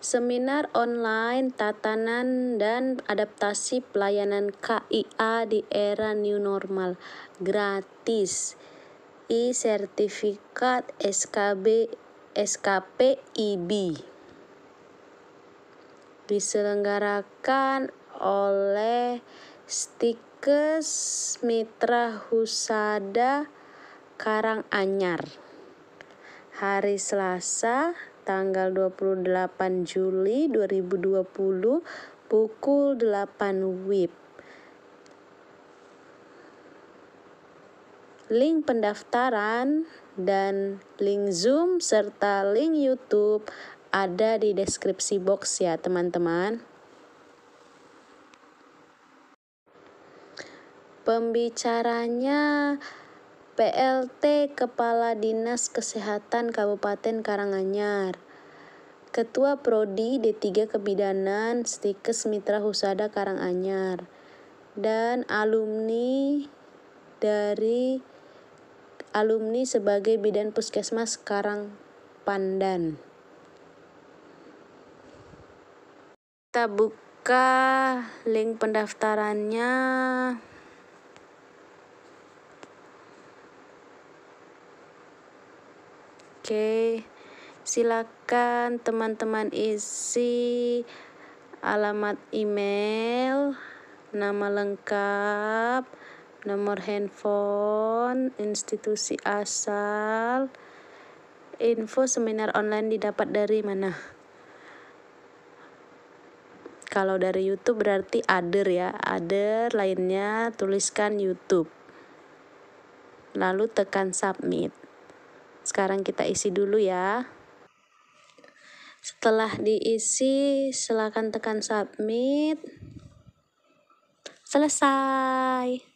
Seminar online tatanan dan adaptasi pelayanan KIA di era new normal gratis. I sertifikat SKB SKP IB diselenggarakan oleh Stikes Mitra Husada Karanganyar hari Selasa tanggal 28 Juli 2020 pukul 8 WIB. Link pendaftaran dan link Zoom serta link YouTube ada di deskripsi box ya teman-teman. Pembicaranya PLT Kepala Dinas Kesehatan Kabupaten Karanganyar, Ketua Prodi D3 Kebidanan Stikes Mitra Husada Karanganyar, dan alumni dari alumni sebagai bidan puskesmas Karang Pandan. Kita buka link pendaftarannya. Oke, silakan teman-teman isi alamat email, nama lengkap, nomor handphone, institusi asal, info seminar online didapat dari mana? Kalau dari YouTube berarti other ya, other lainnya tuliskan YouTube. Lalu tekan submit. Sekarang kita isi dulu ya. Setelah diisi, silakan tekan submit. Selesai.